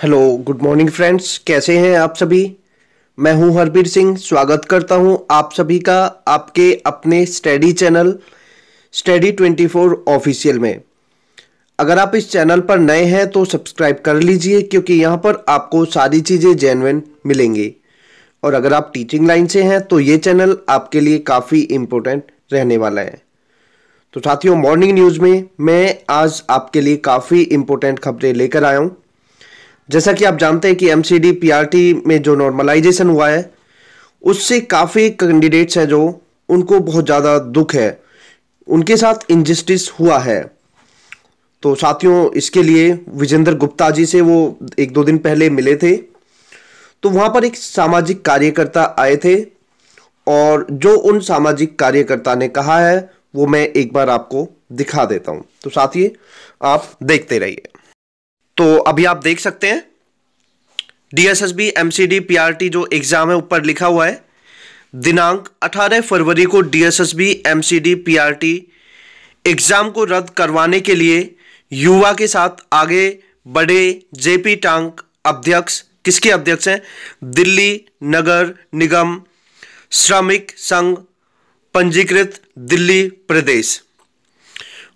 hello good morning friends कैसे हैं आप सभी मैं हूं हरबीर सिंह स्वागत करता हूं आप सभी का आपके अपने स्टडी चैनल स्टडी 24 ऑफिशियल में अगर आप इस चैनल पर नए हैं तो सब्सक्राइब कर लीजिए क्योंकि यहां पर आपको सारी चीज़ें जेनविन मिलेंगी और अगर आप टीचिंग लाइन से हैं तो ये चैनल आपके लिए काफ़ी इम्पोर्टेंट रहने वाला है तो साथियों मॉर्निंग न्यूज़ में मैं आज आपके लिए काफ़ी इम्पोर्टेंट खबरें लेकर आया हूँ जैसा कि आप जानते हैं कि एम सी में जो नॉर्मलाइजेशन हुआ है उससे काफ़ी कैंडिडेट्स हैं जो उनको बहुत ज़्यादा दुख है उनके साथ इनजस्टिस हुआ है तो साथियों इसके लिए विजेंद्र गुप्ता जी से वो एक दो दिन पहले मिले थे तो वहाँ पर एक सामाजिक कार्यकर्ता आए थे और जो उन सामाजिक कार्यकर्ता ने कहा है वो मैं एक बार आपको दिखा देता हूँ तो ही आप देखते रहिए तो अभी आप देख सकते हैं DSSB MCD S P R T जो एग्ज़ाम है ऊपर लिखा हुआ है दिनांक 18 फरवरी को DSSB MCD S P R T exam को रद्द करवाने के लिए युवा के साथ आगे बढ़े जेपी टांग अध्यक्ष किसके अध्यक्ष हैं दिल्ली नगर निगम श्रमिक संघ पंजीकृत दिल्ली प्रदेश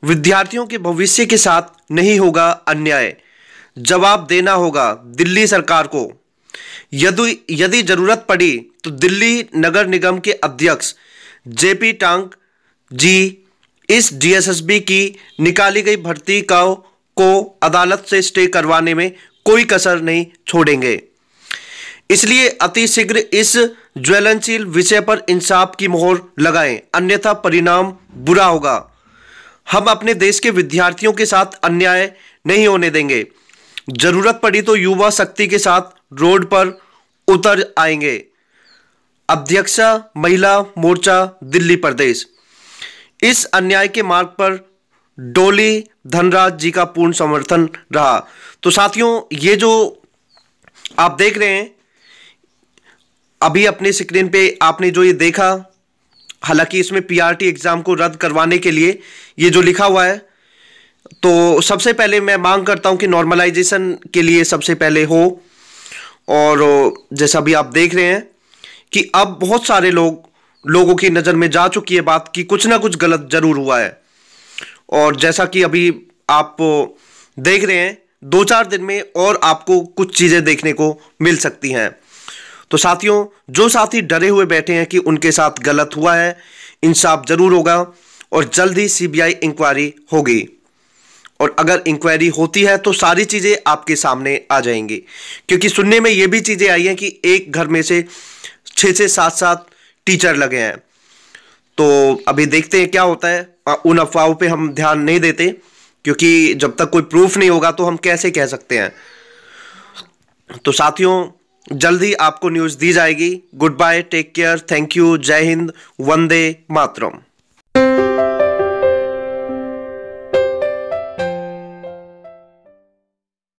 विद्यार्थियों के भविष्य के साथ नहीं होगा अन्याय जवाब देना होगा दिल्ली सरकार को यदि यदि जरूरत पड़ी तो दिल्ली नगर निगम के अध्यक्ष जेपी टांग जी इस डीएसएसबी की निकाली गई भर्ती का को अदालत से स्टे करवाने में कोई कसर नहीं छोड़ेंगे इसलिए अतिशीघ्र इस ज्वलनशील विषय पर इंसाफ की मोहर लगाएं अन्यथा परिणाम बुरा होगा हम अपने देश के विद्यार्थियों के साथ अन्याय नहीं होने देंगे जरूरत पड़ी तो युवा शक्ति के साथ रोड पर उतर आएंगे अध्यक्षा महिला मोर्चा दिल्ली प्रदेश इस अन्याय के मार्ग पर डोली धनराज जी का पूर्ण समर्थन रहा तो साथियों ये जो आप देख रहे हैं अभी अपने स्क्रीन पे आपने जो ये देखा हालांकि इसमें पीआरटी एग्ज़ाम को रद्द करवाने के लिए ये जो लिखा हुआ है तो सबसे पहले मैं मांग करता हूं कि नॉर्मलाइजेशन के लिए सबसे पहले हो और जैसा भी आप देख रहे हैं कि अब बहुत सारे लोग लोगों की नज़र में जा चुकी है बात कि कुछ ना कुछ गलत ज़रूर हुआ है और जैसा कि अभी आप देख रहे हैं दो चार दिन में और आपको कुछ चीज़ें देखने को मिल सकती हैं तो साथियों जो साथी डरे हुए बैठे हैं कि उनके साथ गलत हुआ है इंसाफ ज़रूर होगा और जल्द ही सीबीआई इंक्वायरी होगी और अगर इंक्वायरी होती है तो सारी चीज़ें आपके सामने आ जाएंगी क्योंकि सुनने में ये भी चीज़ें आई हैं कि एक घर में से छः से सात सात टीचर लगे हैं तो अभी देखते हैं क्या होता है उन अफवाहों पे हम ध्यान नहीं देते क्योंकि जब तक कोई प्रूफ नहीं होगा तो हम कैसे कह सकते हैं तो साथियों जल्दी आपको न्यूज़ दी जाएगी good bye take care thank you जय हिंद वंदे मातरम